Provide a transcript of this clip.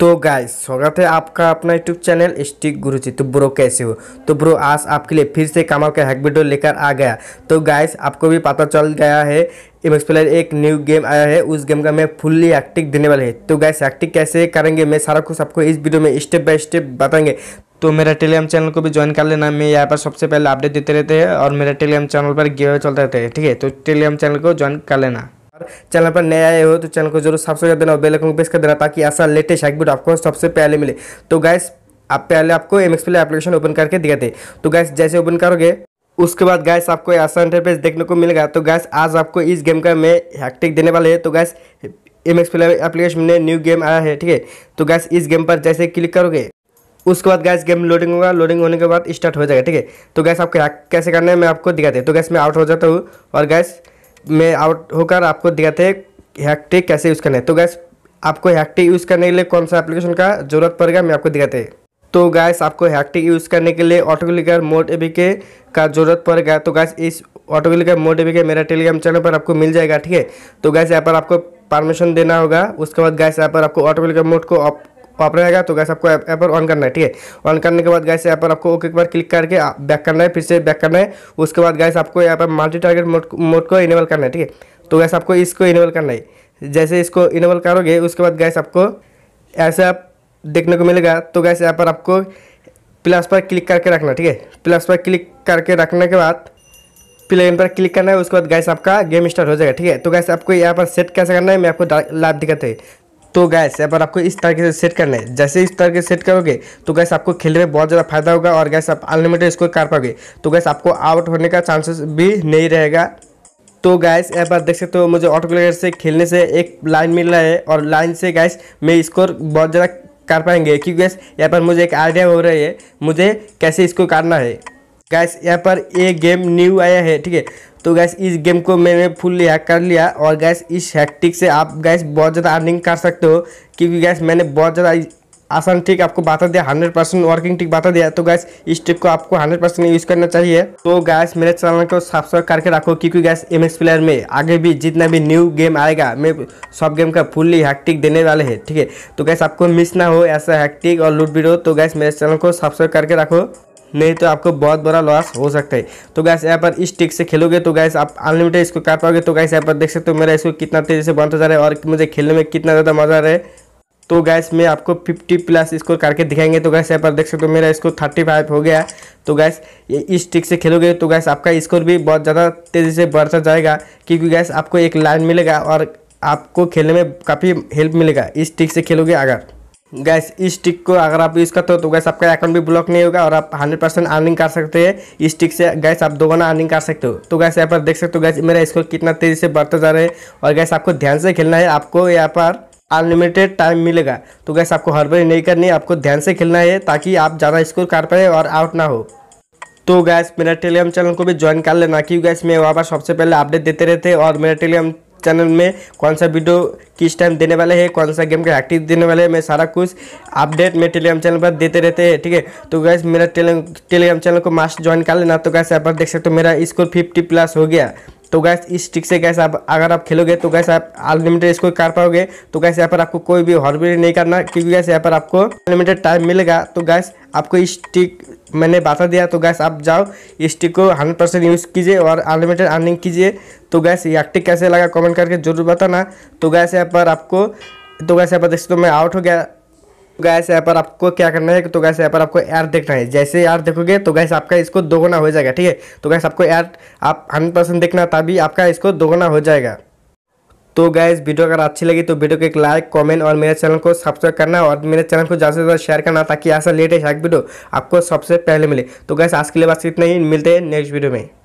तो गाइस स्वागत है आपका अपना यूट्यूब चैनल स्टिक गुरु जी तो ब्रो कैसे हो तो ब्रो आज आपके लिए फिर से कमाल का हैक वीडियो लेकर आ गया तो गाइस आपको भी पता चल गया है एम प्लेयर एक न्यू गेम आया है उस गेम का मैं फुल्ली एक्टिव देने वाले हैं तो गाइस एक्टिव कैसे करेंगे मैं सारा कुछ आपको इस वीडियो में स्टेप बाय स्टेप बताएंगे तो मेरा टेलीग्राम चैनल को भी ज्वाइन कर लेना मैं यहाँ पर सबसे पहले अपडेट देते रहते हैं और मेरा टेलीग्राम चैनल पर गेम चलते रहते हैं ठीक है तो टेलीग्राम चैनल को ज्वाइन कर लेना चैनल पर नए आए हो तो चैनल को जरूर सब्सक्राइब कर देना और बेलाइकन को प्रेस कर देना ताकि ऐसा लेटेस्ट हैकबुट आपको सबसे पहले मिले तो गैस आप पहले आपको एम एक्स एप्लीकेशन ओपन करके दिया थे तो गैस जैसे ओपन करोगे उसके बाद गैस आपको ऐसा इंटरफेस देखने को मिलेगा तो गैस आज आपको इस गेम का मैं हैक्टिक देने वाले हैं तो गैस एम एक्स एप्लीकेशन में न्यू गेम आया है ठीक है तो गैस इस गेम पर जैसे क्लिक करोगे उसके बाद गैस गेम लोडिंग होगा लोडिंग होने के बाद स्टार्ट हो जाएगा ठीक है तो गैस आपको कैसे करना है मैं आपको दिखाते तो गैस मैं आउट हो जाता हूँ और गैस में आउट होकर आपको दिखाते हैं हैकटेक कैसे यूज़ करना है तो गैस आपको हैक्टिक यूज़ करने के लिए कौन सा एप्लीकेशन का जरूरत पड़ेगा मैं आपको दिखाते हैं तो गैस आपको हैकटेक यूज़ करने के लिए ऑटोक्लिकर मोड ए के का जरूरत पड़ेगा तो गैस इस ऑटोक्लिकर मोड ए के मेरा टेलीग्राम चैनल पर आपको मिल जाएगा ठीक है तो गैस यहाँ पर आपको परमिशन देना होगा उसके बाद गैस यहाँ पर आपको ऑटोक्लिकर मोड को पॉप रहेगा तो गैस आपको ऐप पर ऑन करना है ठीक है ऑन करने के बाद गैस ऐप पर आपको ओके पर क्लिक करके बैक करना है फिर से बैक करना है उसके बाद गैस आपको यहाँ पर मल्टी टारगेट मोड को इनेबल करना है ठीक है तो गैस आपको इसको इनेबल करना है जैसे इसको इनेबल करोगे उसके बाद गैस आपको ऐसे आप देखने को मिलेगा तो गैस यहाँ पर आपको प्लस पर क्लिक करके रखना ठीक है प्लस पर क्लिक करके रखने के बाद प्लेन पर क्लिक करना है उसके बाद गैस आपका गेम स्टार्ट हो जाएगा ठीक है तो गैस आपको यहाँ पर सेट कैसे करना है मैं आपको लाभ दिखाते हैं तो गैस यहाँ पर आपको इस तरीके से सेट करना है जैसे इस तरीके से सेट करोगे तो गैस आपको खेलने में बहुत ज़्यादा फायदा होगा और गैस आप अनलिमिटेड स्कोर कर पाओगे तो गैस आपको आउट होने का चांसेस भी नहीं रहेगा तो गैस यहाँ पर देख सकते हो मुझे ऑटो क्लियर से खेलने से एक लाइन मिल रहा है और लाइन से गैस मैं स्कोर बहुत ज़्यादा कर पाएंगे क्योंकि गैस यहाँ पर मुझे एक आइडिया हो रही है मुझे कैसे इसको काटना है गैस यहाँ पर ये गेम न्यू आया है ठीक है तो गैस इस गेम को मैंने फुल हैक कर लिया और गैस इस हैक्टिक से आप गैस बहुत ज़्यादा अर्निंग कर सकते हो क्योंकि गैस मैंने बहुत ज़्यादा आसान ट्रिक आपको बता दिया हंड्रेड परसेंट वर्किंग ट्रिक बता दिया तो गैस इस ट्रिक को आपको हंड्रेड परसेंट यूज़ करना चाहिए तो गैस मेरे चैनल को सब्सक्राइब करके रखो क्योंकि गैस एम एक्स प्लेयर में आगे भी जितना भी न्यू गेम आएगा मैं सब गेम का फुल्ली हैक्टिक देने वाले हैं ठीक है तो गैस आपको मिस ना हो ऐसा हैक्टिक और लूट वीडियो तो गैस मेरे चैनल को सब्सक्राइब करके रखो नहीं तो आपको बहुत बड़ा लॉस हो सकता है तो गैस यहाँ पर इस टिक से खेलोगे तो गैस आप अनलिमिटेड इसको कर पाओगे तो गैस यहाँ पर देख सकते हो मेरा इसको कितना तेज़ी से बंद हो जा रहा है और मुझे खेलने में कितना ज़्यादा मज़ा आ रहा है तो गैस मैं आपको 50 प्लस स्कोर करके दिखाएंगे तो गैस यहाँ पर देख सकते हो मेरा स्कोर 35 हो गया तो गैस ये इस टिक से खेलोगे तो गैस आपका स्कोर भी बहुत ज़्यादा तेज़ी से बढ़ता जाएगा क्योंकि गैस आपको एक लाइन मिलेगा और आपको खेलने में काफ़ी हेल्प मिलेगा इस टिक से खेलोगे अगर गैस इस स्टिक को अगर आप यूज़ करते हो तो गैस आपका अकाउंट भी ब्लॉक नहीं होगा और आप 100 परसेंट अर्निंग कर सकते हैं इस स्टिक से गैस आप दोगुना अर्निंग कर सकते हो तो गैस यहाँ पर देख सकते हो गैस मेरा स्कोर कितना तेज़ी से बढ़ता जा रहा है और गैस आपको ध्यान से खेलना है आपको यहाँ पर अनलिमिटेड टाइम मिलेगा तो गैस आपको हड़बड़ी नहीं करनी आपको ध्यान से खेलना है ताकि आप ज़्यादा स्कोर कर पाए और आउट ना हो तो गैस मेरा टेलीग्राम चैनल को भी ज्वाइन कर लेना क्योंकि गैस मैं वहाँ पर सबसे पहले अपडेट देते रहते और मेरा टेलीग्राम चैनल में कौन सा वीडियो किस टाइम देने वाले हैं कौन सा गेम का एक्टिव देने वाले हैं मैं सारा कुछ अपडेट मैं टेलीग्राम चैनल पर देते रहते हैं ठीक है तो गैस मेरा टेलीग्राम चैनल को मास्ट ज्वाइन कर लेना तो गैस यहाँ पर देख सकते हो मेरा स्कोर फिफ्टी प्लस हो गया तो गैस इस ट्रिक से गैस आप अगर आप खेलोगे तो गैस आप अनलिमिटेड इसको कर पाओगे तो गैस यहाँ पर आपको कोई भी हॉर्बिट नहीं करना क्योंकि गैस यहाँ पर आपको अनलिमिटेड टाइम मिलेगा तो गैस आपको इस ट्रिक मैंने बता दिया तो गैस आप जाओ इस ट्रिक को हंड्रेड परसेंट यूज़ कीजिए और अनलिमिटेड अर्निंग कीजिए तो गैस ये ट्रिक कैसे लगा कॉमेंट करके जरूर बताना तो गैस यहाँ पर आपको तो गैस यहाँ पर देख सकते मैं आउट हो गया गैस यहाँ पर आपको क्या करना है तो गैस यहाँ पर आपको एयर देखना है जैसे एयर देखोगे तो गैस आपका इसको दोगुना हो जाएगा ठीक है तो गैस आपको एड आप हंड्रेड परसेंट देखना तभी आपका इसको दोगुना हो जाएगा तो गैस वीडियो अगर अच्छी लगी तो वीडियो को एक लाइक कमेंट और मेरे चैनल को सब्सक्राइब करना और मेरे चैनल को ज़्यादा से ज़्यादा शेयर करना ताकि ऐसा लेटेस्ट हैक वीडियो आपको सबसे पहले मिले तो गैस आज के लिए बस इतना ही मिलते हैं नेक्स्ट वीडियो में